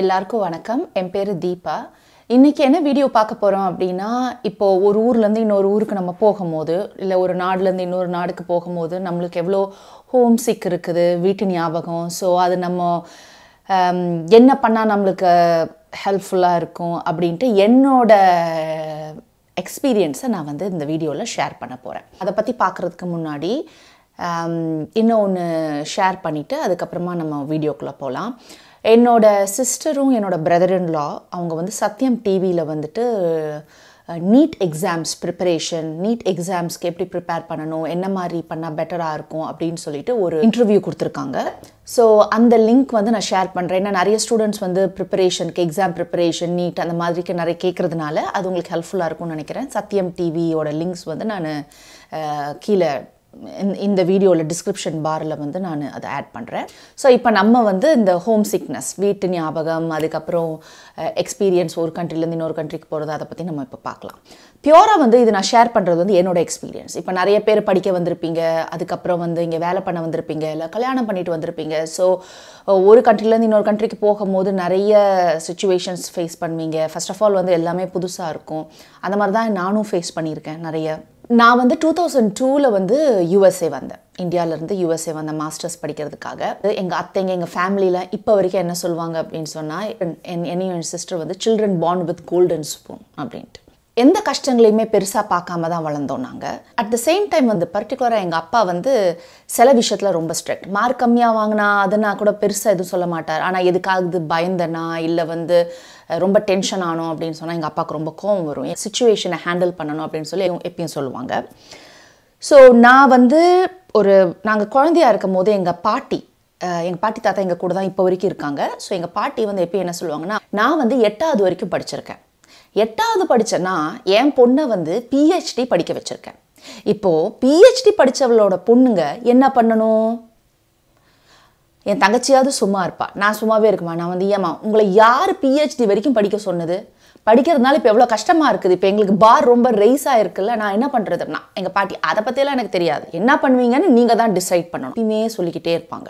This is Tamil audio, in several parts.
எல்லாருக்கும் வணக்கம் என் பேர் தீபா இன்றைக்கி என்ன வீடியோ பார்க்க போகிறோம் அப்படின்னா இப்போது ஒரு ஊர்லேருந்து இன்னொரு ஊருக்கு நம்ம போகும்போது இல்லை ஒரு நாடுலேருந்து இன்னொரு நாடுக்கு போகும்போது நம்மளுக்கு எவ்வளோ ஹோம் சிக் இருக்குது வீட்டு ஞாபகம் ஸோ அது நம்ம என்ன பண்ணால் நம்மளுக்கு ஹெல்ப்ஃபுல்லாக இருக்கும் அப்படின்ட்டு என்னோட எக்ஸ்பீரியன்ஸை நான் வந்து இந்த வீடியோவில் ஷேர் பண்ண போகிறேன் அதை பற்றி பார்க்குறதுக்கு முன்னாடி இன்னொன்று ஷேர் பண்ணிவிட்டு அதுக்கப்புறமா நம்ம வீடியோக்குள்ளே போகலாம் என்னோடய சிஸ்டரும் என்னோடய பிரதரின்லா அவங்க வந்து சத்யம் டிவியில் வந்துட்டு நீட் எக்ஸாம்ஸ் ப்ரிப்பரேஷன் நீட் எக்ஸாம்ஸ்க்கு எப்படி ப்ரிப்பேர் பண்ணணும் என்ன மாதிரி பண்ணால் பெட்டராக இருக்கும் அப்படின்னு சொல்லிட்டு ஒரு இன்டர்வியூ கொடுத்துருக்காங்க ஸோ அந்த லிங்க் வந்து நான் ஷேர் பண்ணுறேன் ஏன்னா நிறைய ஸ்டூடெண்ட்ஸ் வந்து ப்ரிப்பரேஷனுக்கு எக்ஸாம் ப்ரிப்பரேஷன் நீட் அந்த மாதிரிக்கு நிறைய கேட்குறதுனால அது உங்களுக்கு ஹெல்ப்ஃபுல்லாக இருக்கும்னு நினைக்கிறேன் சத்யம் டிவியோட லிங்க்ஸ் வந்து நான் கீழே இந்த வீடியோவில் டிஸ்கிரிப்ஷன் பாரில் வந்து நான் அதை ஆட் பண்ணுறேன் ஸோ இப்போ நம்ம வந்து இந்த ஹோம் சிக்னஸ் வீட்டு ஞாபகம் அதுக்கப்புறம் எக்ஸ்பீரியன்ஸ் ஒரு கண்ட்ரிலேருந்து இன்னொரு கண்ட்ரிக்கு போகிறது அதை பற்றி நம்ம இப்போ பார்க்கலாம் பியூராக வந்து இது நான் ஷேர் பண்ணுறது வந்து என்னோடய எக்ஸ்பீரியன்ஸ் இப்போ நிறைய பேர் படிக்க வந்திருப்பீங்க அதுக்கப்புறம் வந்து இங்கே வேலை பண்ண வந்திருப்பீங்க இல்லை கல்யாணம் பண்ணிட்டு வந்திருப்பீங்க ஸோ ஒரு கண்ட்ரிலேருந்து இன்னொரு கண்ட்ரிக்கு போகும்போது நிறைய சுச்சுவேஷன்ஸ் ஃபேஸ் பண்ணுவீங்க ஃபஸ்ட் ஆஃப் ஆல் வந்து எல்லாமே புதுசாக இருக்கும் அந்த மாதிரி தான் நானும் ஃபேஸ் பண்ணியிருக்கேன் நிறைய நான் வந்து டூ தௌசண்ட் டூவில் வந்து யூஎஸ்ஏ வந்தேன் இந்தியாவிலேருந்து யூஎஸ்ஏ வந்த மாஸ்டர்ஸ் படிக்கிறதுக்காக எங்கள் அத்தைங்க எங்கள் ஃபேமிலியில் இப்போ வரைக்கும் என்ன சொல்லுவாங்க அப்படின்னு சொன்னால் என் என்னையும் என் சிஸ்டர் வந்து சில்ட்ரன் பாண்ட் வித் கோல்டன் ஸ்பூன் அப்படின்ட்டு எந்த கஷ்டங்களையுமே பெருசாக பார்க்காம தான் வளர்ந்தோம் நாங்கள் அட் த சேம் டைம் வந்து பர்டிகுலராக எங்கள் அப்பா வந்து சில விஷயத்தில் ரொம்ப ஸ்ட்ரிக்ட் மார்க் கம்மியாக வாங்கினா அதுனா கூட பெருசாக எதுவும் சொல்ல மாட்டார் ஆனால் எதுக்காகுது பயந்தனா இல்லை வந்து ரொம்ப டென்ஷன் ஆனோம் அப்படின்னு சொன்னால் எங்கள் அப்பாவுக்கு ரொம்ப கோவம் வரும் என் சுச்சுவேஷனை ஹேண்டில் பண்ணணும் அப்படின்னு சொல்லி எப்பயும் சொல்லுவாங்க ஸோ நான் வந்து ஒரு நாங்கள் குழந்தையாக இருக்கும் போது எங்கள் பாட்டி எங்கள் பாட்டி தாத்தா எங்கள் கூட தான் இப்போ வரைக்கும் இருக்காங்க ஸோ எங்கள் பாட்டி வந்து எப்போ என்ன சொல்லுவாங்கன்னா நான் வந்து எட்டாவது வரைக்கும் படிச்சிருக்கேன் எட்டாவது படித்தேன்னா என் பொண்ணை வந்து பிஹெச்டி படிக்க வச்சுருக்கேன் இப்போது பிஹெச்டி படித்தவளோட பொண்ணுங்க என்ன பண்ணணும் என் தங்கச்சியாவது சும்மா இருப்பாள் நான் சும்மாவே இருக்குமா நான் வந்து ஏமா உங்களை யார் பிஹெச்டி வரைக்கும் படிக்க சொன்னது படிக்கிறதுனால இப்போ எவ்வளோ கஷ்டமாக இருக்குது இப்போ எங்களுக்கு பார் ரொம்ப ரைஸ் ஆகிருக்குல்ல நான் என்ன பண்ணுறதுனா எங்கள் பாட்டி அதை பற்றியெல்லாம் எனக்கு தெரியாது என்ன பண்ணுவீங்கன்னு நீங்கள் தான் டிசைட் பண்ணணும் இப்பயுமே சொல்லிக்கிட்டே இருப்பாங்க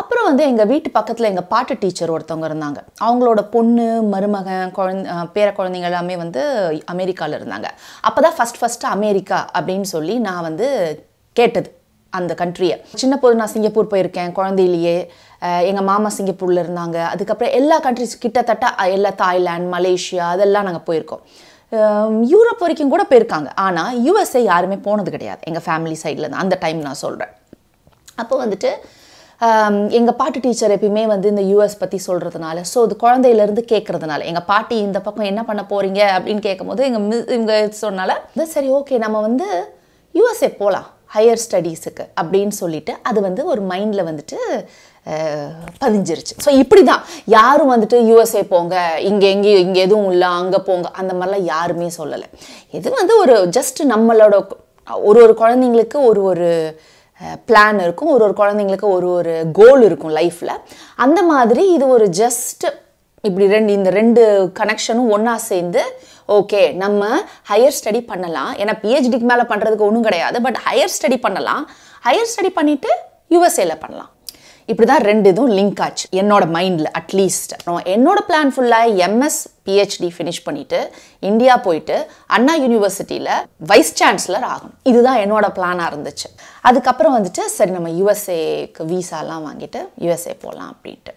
அப்புறம் வந்து எங்கள் வீட்டு பக்கத்தில் எங்கள் பாட்டு டீச்சர் ஒருத்தவங்க இருந்தாங்க அவங்களோட பொண்ணு மருமகன் குழந்த பேர குழந்தைங்க எல்லாமே வந்து அமெரிக்காவில் இருந்தாங்க அப்போ தான் ஃபஸ்ட் ஃபஸ்ட்டு அமெரிக்கா அப்படின்னு சொல்லி நான் வந்து கேட்டது அந்த கண்ட்ரியை சின்ன போது நான் சிங்கப்பூர் போயிருக்கேன் குழந்தையிலேயே எங்கள் மாமா சிங்கப்பூரில் இருந்தாங்க அதுக்கப்புறம் எல்லா கண்ட்ரிஸ் கிட்டத்தட்ட எல்லா தாய்லாந்து மலேசியா அதெல்லாம் நாங்கள் போயிருக்கோம் யூரோப் வரைக்கும் கூட போயிருக்காங்க ஆனால் யூஎஸ்ஏ யாருமே போனது கிடையாது எங்கள் ஃபேமிலி சைடில் தான் அந்த டைம் நான் சொல்கிறேன் அப்போ வந்துட்டு எங்கள் பாட்டு டீச்சர் எப்பயுமே வந்து இந்த யூஎஸ் பற்றி சொல்கிறதுனால ஸோ அது குழந்தையிலேருந்து கேட்குறதுனால எங்கள் பாட்டி இந்த பக்கம் என்ன பண்ண போகிறீங்க அப்படின்னு கேட்கும்போது எங்கள் மி இவங்க சொன்னால சரி ஓகே நம்ம வந்து யூஎஸ்ஏ போகலாம் ஹையர் ஸ்டடீஸுக்கு அப்படின்னு சொல்லிட்டு அது வந்து ஒரு மைண்டில் வந்துட்டு பதிஞ்சிருச்சு ஸோ இப்படி தான் யாரும் வந்துட்டு யூஎஸ்ஏ போங்க இங்கே எங்கேயும் இங்கே எதுவும் இல்லை அங்கே போங்க அந்த மாதிரிலாம் யாருமே சொல்லலை இது வந்து ஒரு ஜஸ்ட் நம்மளோட ஒரு ஒரு குழந்தைங்களுக்கு ஒரு ஒரு பிளான் இருக்கும் ஒரு ஒரு குழந்தைங்களுக்கு ஒரு ஒரு கோல் இருக்கும் லைஃப்பில் அந்த மாதிரி இது ஒரு ஜஸ்ட் இப்படி ரெண்டு இந்த ரெண்டு கனெக்ஷனும் ஒன்றா சேர்ந்து ஓகே நம்ம ஹையர் ஸ்டடி பண்ணலாம் ஏன்னா பிஹெச்டிக்கு மேலே பண்ணுறதுக்கு ஒன்றும் கிடையாது பட் ஹையர் ஸ்டடி பண்ணலாம் ஹையர் ஸ்டடி பண்ணிவிட்டு யுஎஸ்ஏல பண்ணலாம் இப்படி தான் ரெண்டு இதுவும் லிங்க் ஆச்சு என்னோட மைண்டில் அட்லீஸ்ட் என்னோட பிளான் ஃபுல்லாக எம்எஸ் பிஹெச்டி ஃபினிஷ் பண்ணிவிட்டு இந்தியா போயிட்டு அண்ணா யூனிவர்சிட்டியில் வைஸ் சான்சலர் ஆகணும் இதுதான் என்னோட பிளானாக இருந்துச்சு அதுக்கப்புறம் வந்துட்டு சரி நம்ம யூஎஸ்ஏக்கு வீசாலாம் வாங்கிட்டு யுஎஸ்ஏ போகலாம் அப்படின்ட்டு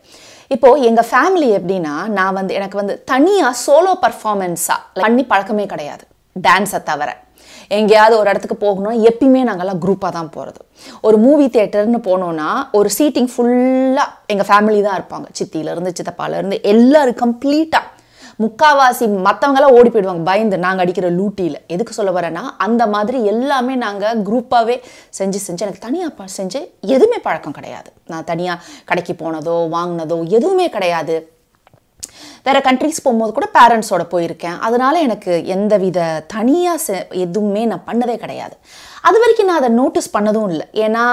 இப்போது எங்கள் ஃபேமிலி எப்படின்னா நான் வந்து எனக்கு வந்து தனியாக சோலோ பர்ஃபார்மன்ஸா பண்ணி பழக்கமே கிடையாது டான்ஸை தவிர எங்கேயாவது ஒரு இடத்துக்கு போகணும் எப்பயுமே நாங்கள்லாம் குரூப்பாக தான் போகிறது ஒரு மூவி தேட்டர்னு போனோன்னா ஒரு சீட்டிங் ஃபுல்லாக எங்கள் ஃபேமிலி தான் இருப்பாங்க சித்தியிலேருந்து சித்தப்பாலேருந்து எல்லோரும் கம்ப்ளீட்டாக முக்காவாசி மற்றவங்களாம் ஓடி போயிடுவாங்க பயந்து நாங்கள் அடிக்கிற லூட்டியில் எதுக்கு சொல்ல வரேன்னா அந்த மாதிரி எல்லாமே நாங்கள் குரூப்பாகவே செஞ்சு செஞ்சு எனக்கு தனியாக செஞ்சு எதுவுமே பழக்கம் கிடையாது நான் தனியாக கடைக்கு போனதோ வாங்கினதோ எதுவுமே கிடையாது வேறு கண்ட்ரிஸ் போகும்போது கூட பேரண்ட்ஸோட போயிருக்கேன் அதனால் எனக்கு எந்த வித தனியாக செ எதுவுமே நான் பண்ணதே கிடையாது அது வரைக்கும் நான் அதை நோட்டீஸ் பண்ணதும் இல்லை ஏன்னா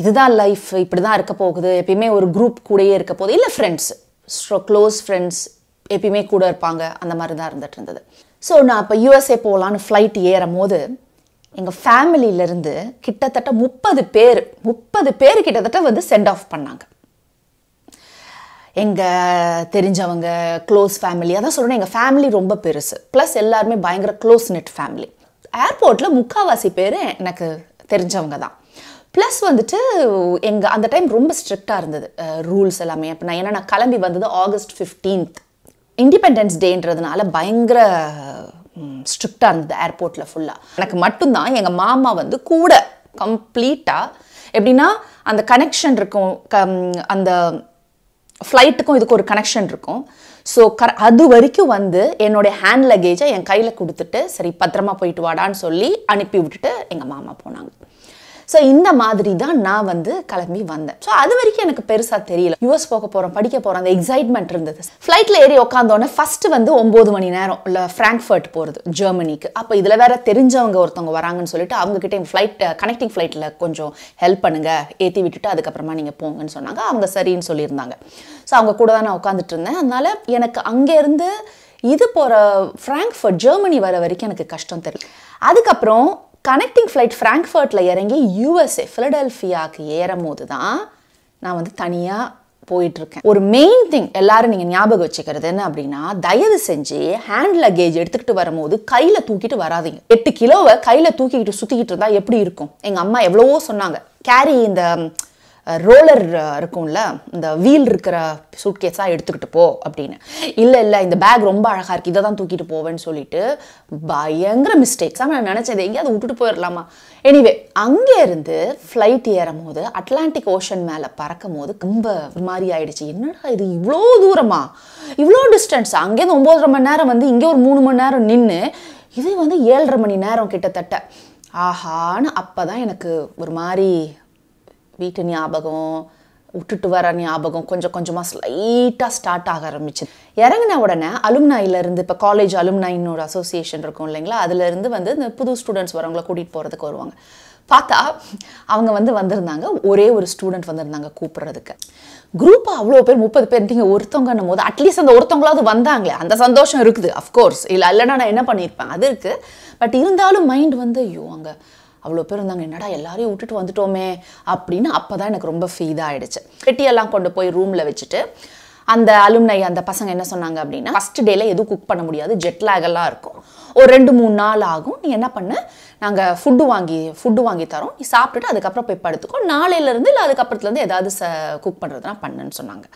இதுதான் லைஃப் இப்படி தான் இருக்க போகுது எப்பயுமே ஒரு குரூப் கூடயே இருக்க போகுது இல்லை ஃப்ரெண்ட்ஸ் ஸோ க்ளோஸ் ஃப்ரெண்ட்ஸ் எப்பயுமே கூட இருப்பாங்க அந்த மாதிரி தான் இருந்துகிட்டு இருந்தது ஸோ நான் இப்போ யூஎஸ்ஏ போகலான்னு ஃப்ளைட் ஏறும் போது எங்கள் ஃபேமிலியிலேருந்து கிட்டத்தட்ட முப்பது பேர் முப்பது பேர் கிட்டத்தட்ட வந்து சென்ட் ஆஃப் பண்ணாங்க எங்கள் தெரிஞ்சவங்க க்ளோஸ் ஃபேமிலி அதான் சொல்லணும் எங்கள் ஃபேமிலி ரொம்ப பெருசு ப்ளஸ் எல்லாருமே பயங்கர க்ளோஸ் நெட் ஃபேமிலி ஏர்போர்ட்டில் முக்கால்வாசி பேர் எனக்கு தெரிஞ்சவங்க தான் ப்ளஸ் வந்துட்டு எங்கள் அந்த டைம் ரொம்ப ஸ்ட்ரிக்டாக இருந்தது ரூல்ஸ் எல்லாமே அப்போ நான் ஏன்னா நான் கிளம்பி வந்தது ஆகஸ்ட் ஃபிஃப்டீன்த் இண்டிபெண்டன்ஸ் டேன்றதுனால பயங்கர ஸ்ட்ரிக்டாக இருந்தது ஏர்போர்ட்டில் ஃபுல்லாக எனக்கு மட்டும்தான் எங்கள் மாமா வந்து கூட கம்ப்ளீட்டாக எப்படின்னா அந்த கனெக்ஷன் இருக்கும் க அந்த ஃப்ளைட்டுக்கும் இதுக்கு ஒரு கனெக்ஷன் இருக்கும் ஸோ கர அது வரைக்கும் வந்து என்னுடைய ஹேண்ட் லக்கேஜை என் கையில் கொடுத்துட்டு சரி பத்திரமா போயிட்டு வாடான்னு சொல்லி அனுப்பி விட்டுட்டு எங்கள் மாமா போனாங்க ஸோ இந்த மாதிரி தான் நான் வந்து கிளம்பி வந்தேன் ஸோ அது வரைக்கும் எனக்கு பெருசாக தெரியல யூஎஸ் போக போகிறோம் படிக்க போகிறோம் அந்த எக்ஸைட்மெண்ட் இருந்தது ஃப்ளைட்டில் ஏறி உட்காந்தோடனே ஃபஸ்ட்டு வந்து ஒம்பது மணி நேரம் இல்லை ஃப்ராங்க்ஃபர்ட் போகிறது ஜெர்மனிக்கு அப்போ இதில் வேற தெரிஞ்சவங்க ஒருத்தவங்க வராங்கன்னு சொல்லிட்டு அவங்ககிட்ட என் ஃப்ளைட் கனெக்டிங் ஃப்ளைட்டில் கொஞ்சம் ஹெல்ப் பண்ணுங்க ஏற்றி விட்டுட்டு அதுக்கப்புறமா நீங்கள் போங்கன்னு சொன்னாங்க அவங்க சரின்னு சொல்லியிருந்தாங்க ஸோ அவங்க கூட தான் நான் உட்காந்துட்டு இருந்தேன் அதனால் எனக்கு அங்கேருந்து இது போகிற ஃப்ராங்க்ஃபர்ட் ஜெர்மனி வர வரைக்கும் எனக்கு கஷ்டம் தெரியும் அதுக்கப்புறம் கனெக்டிங் ஃப்ளைட் ஃப்ராங்க்ஃபர்ட்டில் இறங்கி யூஎஸ்ஏ ஃபிலடெல்ஃபியாவுக்கு ஏறும் போது தான் நான் வந்து தனியாக போயிட்டுருக்கேன் ஒரு மெயின் திங் எல்லாரும் நீங்கள் ஞாபகம் வச்சுக்கிறது என்ன அப்படின்னா தயவு செஞ்சு ஹேண்ட் லக்கேஜ் எடுத்துக்கிட்டு வரும்போது கையில் தூக்கிட்டு வராதிங்க எட்டு கிலோவை கையில் தூக்கிக்கிட்டு சுற்றிக்கிட்டு இருந்தால் எப்படி இருக்கும் எங்கள் அம்மா எவ்வளவோ சொன்னாங்க கேரி இந்த ரோலர் இருக்கும்ல இந்த வீல் இருக்கிற கேஸாக எடுத்துக்கிட்டு போ அப்படின்னு இல்லை இல்லை இந்த பேக் ரொம்ப அழகாக இருக்குது இதை தான் தூக்கிட்டு போவேன்னு சொல்லிட்டு பயங்கர மிஸ்டேக்ஸாக நான் நினச்சது எங்கேயாவது விட்டுட்டு போயிடலாமா எனிவே அங்கேருந்து ஃப்ளைட் ஏறும் போது அட்லாண்டிக் ஓஷன் மேலே பறக்கும் போது ரொம்ப மாதிரி ஆயிடுச்சு என்னடா இது இவ்வளோ தூரமா இவ்வளோ டிஸ்டன்ஸ் அங்கேருந்து ஒம்போதரை மணி நேரம் வந்து இங்கே ஒரு மூணு மணி நேரம் நின்று இது வந்து ஏழரை மணி நேரம் கிட்டத்தட்ட ஆஹான்னு அப்போ தான் எனக்கு ஒரு மாதிரி வீட்டு ஞாபகம் விட்டுட்டு வர ஞாபகம் கொஞ்சம் கொஞ்சமாக ஸ்லைட்டாக ஸ்டார்ட் ஆக ஆரம்பிச்சு இறங்கின உடனே அலுமினாயிலேருந்து இப்போ காலேஜ் அலுமினாயின்னு ஒரு அசோசியேஷன் இருக்கும் இல்லைங்களா அதுலேருந்து வந்து இந்த புது ஸ்டூடெண்ட்ஸ் வரவங்கள கூட்டிகிட்டு போகிறதுக்கு வருவாங்க பார்த்தா அவங்க வந்து வந்திருந்தாங்க ஒரே ஒரு ஸ்டூடெண்ட் வந்திருந்தாங்க கூப்பிட்றதுக்கு குரூப்பாக அவ்வளோ பேர் முப்பது பேர் நீங்கள் ஒருத்தவங்கன்னும் போது அட்லீஸ்ட் அந்த ஒருத்தவங்களாவது வந்தாங்களே அந்த சந்தோஷம் இருக்குது அஃப்கோர்ஸ் இல்லை இல்லைன்னா நான் என்ன பண்ணியிருப்பேன் அது இருக்குது பட் இருந்தாலும் மைண்ட் வந்து ஐயோ அங்கே அவ்வளோ பேர் இருந்தாங்க என்னடா எல்லாரையும் விட்டுட்டு வந்துட்டோமே அப்படின்னு அப்போ தான் எனக்கு ரொம்ப ஃபீதாக ஆகிடுச்சு பெட்டியெல்லாம் கொண்டு போய் ரூமில் வச்சுட்டு அந்த அலுமினை அந்த பசங்க என்ன சொன்னாங்க அப்படின்னா ஃபஸ்ட் டேல எதுவும் குக் பண்ண முடியாது ஜெட் இருக்கும் ஒரு ரெண்டு மூணு நாள் ஆகும் நீ என்ன பண்ண நாங்கள் ஃபுட்டு வாங்கி ஃபுட்டு வாங்கி தரோம் நீ சாப்பிட்டுட்டு அதுக்கப்புறம் போய் படுத்துக்கோ நாளையிலேருந்து இல்லை அதுக்கப்புறத்துலேருந்து ஏதாவது ச குக் பண்ணுறதுனா பண்ணுன்னு சொன்னாங்க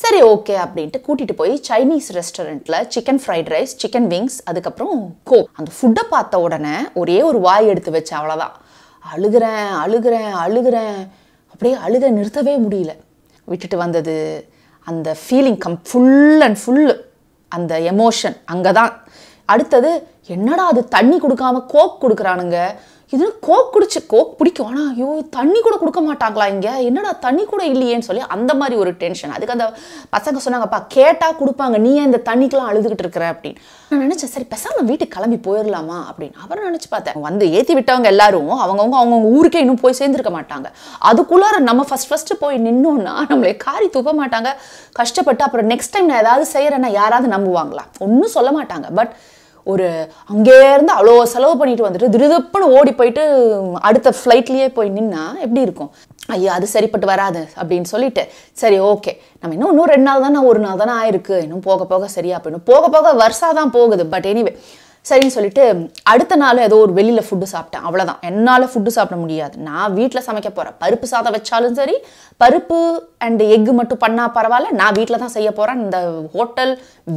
சரி ஓகே அப்படின்ட்டு கூட்டிகிட்டு போய் சைனீஸ் ரெஸ்டாரண்ட்ல chicken fried rice chicken wings அதுக்கப்புறம் கோ அந்த ஃபுட்டை பார்த்த உடனே ஒரே ஒரு வாய் எடுத்து வச்சேன் அவ்வளோதான் அழுகிறேன் அழுகிறேன் அழுகிறேன் அப்படியே அழுக நிறுத்தவே முடியல விட்டுட்டு வந்தது அந்த ஃபீலிங் கம் ஃபுல் அண்ட் ஃபுல்லு அந்த எமோஷன் அங்கே தான் அடுத்தது என்னடா அது தண்ணி கொடுக்காம கோக் கொடுக்குறானுங்க இதுன்னு கோக் குடிச்சு கோக் பிடிக்கும் ஆனால் ஐயோ தண்ணி கூட கொடுக்க மாட்டாங்களா இங்கே என்னடா தண்ணி கூட இல்லையேன்னு சொல்லி அந்த மாதிரி ஒரு டென்ஷன் அதுக்கு அந்த பசங்க சொன்னாங்கப்பா கேட்டால் கொடுப்பாங்க நீ இந்த தண்ணிக்கெலாம் அழுதுகிட்டு இருக்கிற அப்படின்னு நான் நினச்சேன் சரி பெசாம வீட்டுக்கு கிளம்பி போயிடலாமா அப்படின்னு அவரை நினச்சி பார்த்தேன் வந்து ஏற்றி விட்டவங்க எல்லாரும் அவங்கவுங்க அவங்கவுங்க ஊருக்கே இன்னும் போய் சேர்ந்துருக்க மாட்டாங்க அதுக்குள்ளார நம்ம ஃபஸ்ட் ஃபஸ்ட்டு போய் நின்னோன்னா நம்மளே காரி தூக்க மாட்டாங்க கஷ்டப்பட்டு அப்புறம் நெக்ஸ்ட் டைம் நான் ஏதாவது செய்கிறேன்னா யாராவது நம்புவாங்களா ஒன்றும் சொல்ல மாட்டாங்க பட் ஒரு அங்கேருந்து அவ்வளோ செலவு பண்ணிட்டு வந்துட்டு திருதப்புன்னு ஓடி போயிட்டு அடுத்த ஃப்ளைட்லேயே போய் நின்னா எப்படி இருக்கும் ஐயா அது சரிப்பட்டு வராது அப்படின்னு சொல்லிட்டு சரி ஓகே நம்ம இன்னும் இன்னும் ரெண்டு நாள் தானே ஒரு நாள் தானே ஆயிருக்கு இன்னும் போக போக சரியா போயிடும் போக போக வருஷா தான் போகுது பட் எனிவே சரின்னு சொல்லிட்டு அடுத்த நாள் ஏதோ ஒரு வெளியில் ஃபுட்டு சாப்பிட்டேன் அவ்வளோதான் என்னால் ஃபுட்டு சாப்பிட முடியாது நான் வீட்டில் சமைக்க போகிறேன் பருப்பு சாதம் வச்சாலும் சரி பருப்பு அண்ட் எக்கு மட்டும் பண்ணால் பரவாயில்ல நான் வீட்டில் தான் செய்ய போகிறேன் இந்த ஹோட்டல்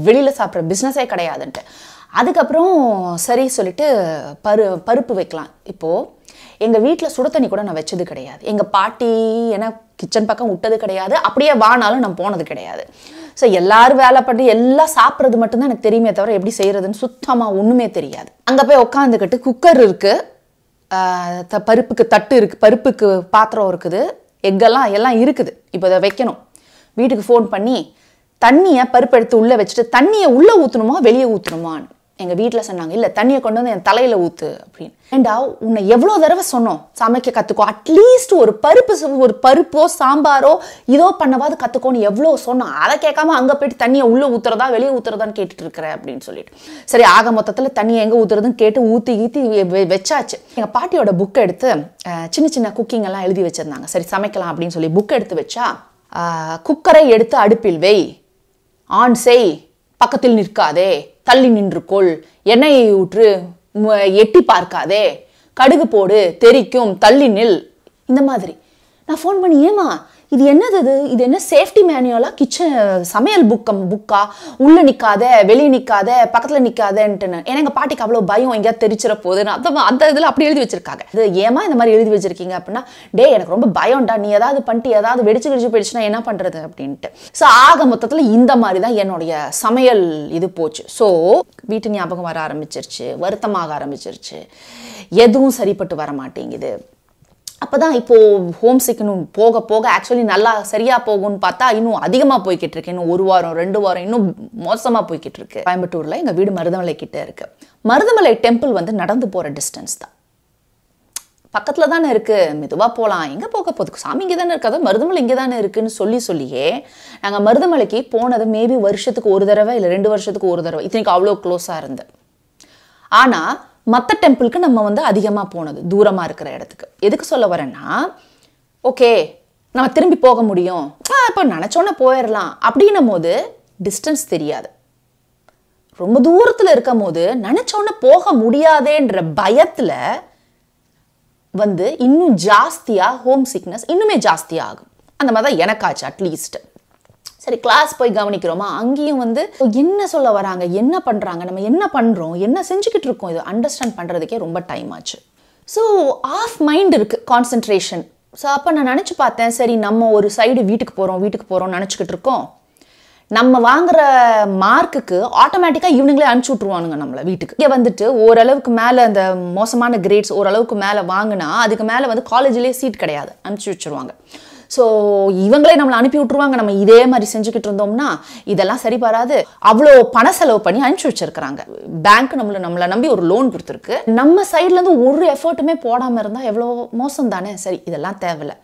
வெளியில் சாப்பிட்ற பிஸ்னஸே கிடையாதுன்ட்டு அதுக்கப்புறம் சரி சொல்லிட்டு பரு பருப்பு வைக்கலாம் இப்போது எங்கள் வீட்டில் சுட தண்ணி கூட நான் வச்சது கிடையாது எங்கள் பாட்டி ஏன்னா கிச்சன் பக்கம் விட்டது கிடையாது அப்படியே வானாலும் நான் போனது கிடையாது ஸோ எல்லோரும் வேலை பண்ணி எல்லாம் சாப்பிட்றது மட்டும்தான் எனக்கு தெரியுமே தவிர எப்படி செய்கிறதுன்னு சுத்தமாக ஒன்றுமே தெரியாது அங்கே போய் உட்காந்துக்கிட்டு குக்கர் இருக்குது த பருப்புக்கு தட்டு இருக்குது பருப்புக்கு பாத்திரம் இருக்குது எக்கெல்லாம் எல்லாம் இருக்குது இப்போ இதை வைக்கணும் வீட்டுக்கு ஃபோன் பண்ணி தண்ணியை பருப்பு எடுத்து உள்ளே வச்சுட்டு தண்ணியை உள்ளே ஊற்றணுமா வெளியே ஊற்றணுமான்னு எங்கள் வீட்டில் சொன்னாங்க இல்லை தண்ணியை கொண்டு வந்து என் தலையில் ஊற்று அப்படின்னு ஏண்டா உன்னை எவ்வளோ தடவை சொன்னோம் சமைக்க கற்றுக்கோ அட்லீஸ்ட் ஒரு பருப்பு ஒரு பருப்போ சாம்பாரோ இதோ பண்ணவாது கற்றுக்கோன்னு எவ்வளோ சொன்னோம் அதை கேட்காம அங்கே போயிட்டு தண்ணியை உள்ளே ஊற்றுறதா வெளியே ஊற்றுறதான்னு கேட்டுட்டு இருக்கிற அப்படின்னு சொல்லிட்டு சரி ஆக மொத்தத்தில் தண்ணியை எங்கே ஊற்றுறதுன்னு கேட்டு ஊற்றி ஈத்தி வச்சாச்சு எங்கள் பாட்டியோட புக்கை எடுத்து சின்ன சின்ன குக்கிங் எல்லாம் எழுதி வச்சுருந்தாங்க சரி சமைக்கலாம் அப்படின்னு சொல்லி புக்கை எடுத்து வச்சா குக்கரை எடுத்து அடுப்பில் வை ஆன் செய் பக்கத்தில் நிற்காதே தள்ளி நின்று கொள் எண்ணெயை ஊற்று எட்டி பார்க்காதே கடுகு போடு தெரிக்கும் தள்ளி நில் இந்த மாதிரி நான் ஃபோன் பண்ணி ஏமா இது என்னது இது இது என்ன சேஃப்டி மேனுவலா கிச்சன் சமையல் புக்கம் புக்கா உள்ளே நிற்காத வெளியே நிற்காத பக்கத்தில் நிற்காதன்ட்டு ஏன்னா எங்கள் பாட்டிக்கு அவ்வளோ பயம் எங்கேயாவது தெரிச்சிட போகுதுன்னு அந்த அந்த இதில் அப்படி எழுதி வச்சிருக்காங்க இது ஏமா இந்த மாதிரி எழுதி வச்சிருக்கீங்க அப்படின்னா டே எனக்கு ரொம்ப பயம்டா நீ ஏதாவது பண்ணிட்டு ஏதாவது வெடிச்சு வெடிச்சு போயிடுச்சுன்னா என்ன பண்ணுறது அப்படின்ட்டு ஸோ ஆக மொத்தத்தில் இந்த மாதிரி தான் என்னுடைய சமையல் இது போச்சு ஸோ வீட்டு ஞாபகம் வர ஆரம்பிச்சிருச்சு வருத்தமாக ஆரம்பிச்சிருச்சு எதுவும் சரிப்பட்டு வர மாட்டேங்குது அப்போ தான் இப்போது ஹோம் சிக்கனும் போக போக ஆக்சுவலி நல்லா சரியாக போகும்னு பார்த்தா இன்னும் அதிகமாக போய்கிட்டு இருக்கு இன்னும் ஒரு வாரம் ரெண்டு வாரம் இன்னும் மோசமாக போய்கிட்டு இருக்கு கோயம்புத்தூரில் எங்கள் வீடு மருதமலை கிட்டே இருக்குது மருதமலை டெம்பிள் வந்து நடந்து போகிற டிஸ்டன்ஸ் தான் பக்கத்தில் தானே இருக்குது மெதுவாக போகலாம் எங்கே போக போகுது சாமி இங்கே தானே இருக்காது மருதமலை இங்கே தானே இருக்குன்னு சொல்லி சொல்லியே நாங்கள் மருதமலைக்கு போனது மேபி வருஷத்துக்கு ஒரு தடவை இல்லை ரெண்டு வருஷத்துக்கு ஒரு தடவை இத்தனைக்கு அவ்வளோ க்ளோஸாக இருந்து ஆனால் மற்ற டெம்பிளுக்கு நம்ம வந்து அதிகமாக போனது தூரமாக இருக்கிற இடத்துக்கு எதுக்கு சொல்ல வரேன்னா ஓகே நம்ம திரும்பி போக முடியும் இப்போ நினச்சோன்னே போயிடலாம் அப்படின்னும் போது டிஸ்டன்ஸ் தெரியாது ரொம்ப தூரத்தில் இருக்கும் போது நினச்சோன்னே போக முடியாதேன்ற பயத்தில் வந்து இன்னும் ஜாஸ்தியாக ஹோம் சிக்னஸ் இன்னுமே ஜாஸ்தியாகும் அந்த மாதிரி தான் எனக்காச்சு அட்லீஸ்ட்டு சரி கிளாஸ் போய் கவனிக்கிறோமா அங்கேயும் வந்து என்ன சொல்ல வராங்க என்ன பண்ணுறாங்க நம்ம என்ன பண்ணுறோம் என்ன செஞ்சுக்கிட்டு இருக்கோம் இது அண்டர்ஸ்டாண்ட் பண்ணுறதுக்கே ரொம்ப டைம் ஆச்சு ஸோ ஆஃப் மைண்ட் இருக்குது கான்சன்ட்ரேஷன் ஸோ அப்போ நான் நினச்சி பார்த்தேன் சரி நம்ம ஒரு சைடு வீட்டுக்கு போகிறோம் வீட்டுக்கு போகிறோம்னு நினச்சிக்கிட்டு இருக்கோம் நம்ம வாங்குற மார்க்குக்கு ஆட்டோமேட்டிக்காக இவனுங்களே அனுப்பிச்சி விட்ருவானுங்க நம்மளை வீட்டுக்கு இங்கே வந்துட்டு ஓரளவுக்கு மேலே அந்த மோசமான கிரேட்ஸ் ஓரளவுக்கு மேலே வாங்கினா அதுக்கு மேலே வந்து காலேஜ்லேயே சீட் கிடையாது அனுப்பிச்சி வச்சுருவாங்க ஸோ இவங்களே நம்மளை அனுப்பி விட்ருவாங்க நம்ம இதே மாதிரி செஞ்சுக்கிட்டு இருந்தோம்னா இதெல்லாம் சரி பாராது அவ்வளோ பண செலவு பண்ணி அனுப்பிச்சி வச்சிருக்கிறாங்க பேங்க் நம்மளை நம்மளை நம்பி ஒரு லோன் கொடுத்துருக்கு நம்ம சைட்லேருந்து ஒரு எஃபர்ட்டுமே போடாமல் இருந்தால் எவ்வளோ மோசம் தானே சரி இதெல்லாம் தேவையில்ல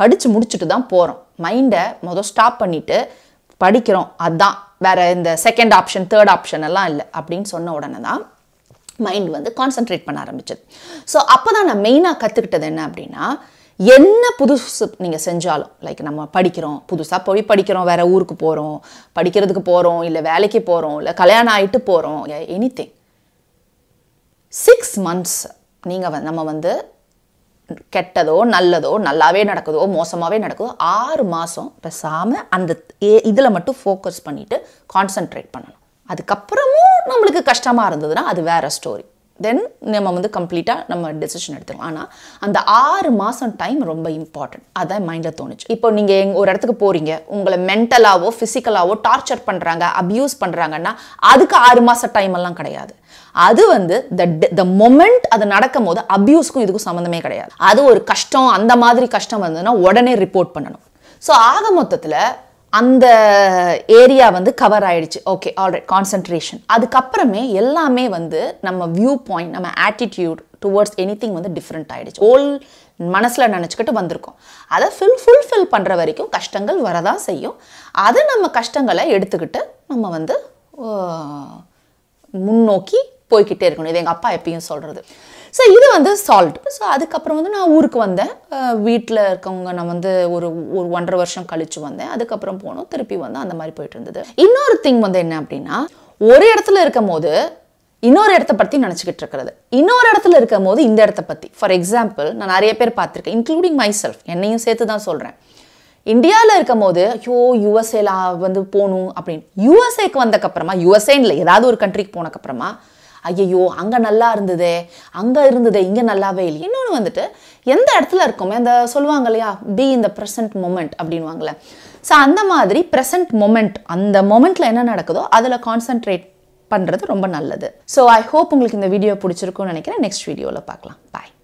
படித்து முடிச்சுட்டு தான் போகிறோம் மைண்டை மொதல் ஸ்டாப் பண்ணிவிட்டு படிக்கிறோம் அதுதான் வேறு இந்த செகண்ட் ஆப்ஷன் தேர்ட் ஆப்ஷன் எல்லாம் இல்லை அப்படின்னு சொன்ன உடனே தான் மைண்ட் வந்து கான்சென்ட்ரேட் பண்ண ஆரம்பிச்சது ஸோ அப்போ தான் நான் மெயினாக கற்றுக்கிட்டது என்ன அப்படின்னா என்ன புதுசு நீங்கள் செஞ்சாலும் லைக் நம்ம படிக்கிறோம் புதுசாக போய் படிக்கிறோம் வேறு ஊருக்கு போகிறோம் படிக்கிறதுக்கு போகிறோம் இல்லை வேலைக்கு போகிறோம் இல்லை கல்யாணம் ஆகிட்டு போகிறோம் எனி திங் சிக்ஸ் மந்த்ஸ் நீங்கள் நம்ம வந்து கெட்டதோ நல்லதோ நல்லாவே நடக்குதோ மோசமாகவே நடக்குதோ ஆறு மாதம் பேசாமல் அந்த இதில் மட்டும் ஃபோக்கஸ் பண்ணிவிட்டு கான்சன்ட்ரேட் பண்ணணும் அதுக்கப்புறமும் நம்மளுக்கு கஷ்டமாக இருந்ததுன்னா அது வேறு ஸ்டோரி தென் நம்ம வந்து கம்ப்ளீட்டாக நம்ம டெசிஷன் எடுத்துக்கலாம் ஆனால் அந்த ஆறு மாதம் டைம் ரொம்ப இம்பார்ட்டன்ட் அதான் மைண்டில் தோணுச்சு இப்போ நீங்கள் எங் ஒரு இடத்துக்கு போகிறீங்க உங்களை மென்டலாவோ ஃபிசிக்கலாவோ டார்ச்சர் பண்ணுறாங்க அப்யூஸ் பண்ணுறாங்கன்னா அதுக்கு ஆறு மாத டைம் எல்லாம் கிடையாது அது வந்து த த மொமெண்ட் அது நடக்கும் போது அப்யூஸ்க்கும் இதுக்கும் சம்மந்தமே கிடையாது அது ஒரு கஷ்டம் அந்த மாதிரி கஷ்டம் வந்ததுன்னா உடனே ரிப்போர்ட் பண்ணணும் ஸோ ஆக மொத்தத்தில் அந்த ஏரியா வந்து கவர் ஆயிடுச்சு ஓகே ஆல்ரைட் கான்சன்ட்ரேஷன் அதுக்கப்புறமே எல்லாமே வந்து நம்ம வியூ பாயிண்ட் நம்ம ஆட்டிடியூட் டுவர்ட்ஸ் எனி திங் வந்து டிஃப்ரெண்ட் ஆகிடுச்சு ஓல் மனசில் நினச்சிக்கிட்டு வந்திருக்கோம் அதை ஃபில் ஃபுல்ஃபில் பண்ணுற வரைக்கும் கஷ்டங்கள் வரதான் செய்யும் அதை நம்ம கஷ்டங்களை எடுத்துக்கிட்டு நம்ம வந்து முன்னோக்கி போய்கிட்டே இருக்கணும் இது எங்கள் அப்பா எப்பயும் சொல்கிறது ஸோ இது வந்து சால்ட் ஸோ அதுக்கப்புறம் வந்து நான் ஊருக்கு வந்தேன் வீட்டில் இருக்கவங்க நான் வந்து ஒரு ஒரு ஒன்றரை வருஷம் கழித்து வந்தேன் அதுக்கப்புறம் போனோம் திருப்பி வந்து அந்த மாதிரி போயிட்டு இருந்தது இன்னொரு திங் வந்து என்ன அப்படின்னா ஒரு இடத்துல இருக்கும் போது இன்னொரு இடத்த பற்றி நினச்சிக்கிட்டு இருக்கிறது இன்னொரு இடத்துல இருக்கும் போது இந்த இடத்த பற்றி ஃபார் எக்ஸாம்பிள் நான் நிறைய பேர் பார்த்துருக்கேன் இன்க்ளூடிங் மை செல்ஃப் என்னையும் சேர்த்து தான் சொல்கிறேன் இந்தியாவில் இருக்கும் போது ஐயோ யூஎஸ்ஏல வந்து போகணும் அப்படின்னு யூஎஸ்ஏக்கு வந்தக்கப்புறமா யூஎஸ்ஏன்னு இல்லை ஏதாவது ஒரு கண்ட்ரிக்கு போனக்கப்புறமா ஐயையோ அங்கே நல்லா இருந்ததே அங்கே இருந்ததே இங்கே நல்லாவே இல்லை இன்னொன்று வந்துட்டு எந்த இடத்துல இருக்குமே அந்த சொல்லுவாங்க இல்லையா பி இந்த ப்ரெசன்ட் மூமெண்ட் அப்படின்வாங்களே ஸோ அந்த மாதிரி ப்ரெசன்ட் மொமெண்ட் அந்த மொமெண்ட்டில் என்ன நடக்குதோ அதில் கான்சென்ட்ரேட் பண்ணுறது ரொம்ப நல்லது ஸோ ஐ ஹோப் உங்களுக்கு இந்த வீடியோ பிடிச்சிருக்கும்னு நினைக்கிறேன் நெக்ஸ்ட் வீடியோவில் பார்க்கலாம் பாய்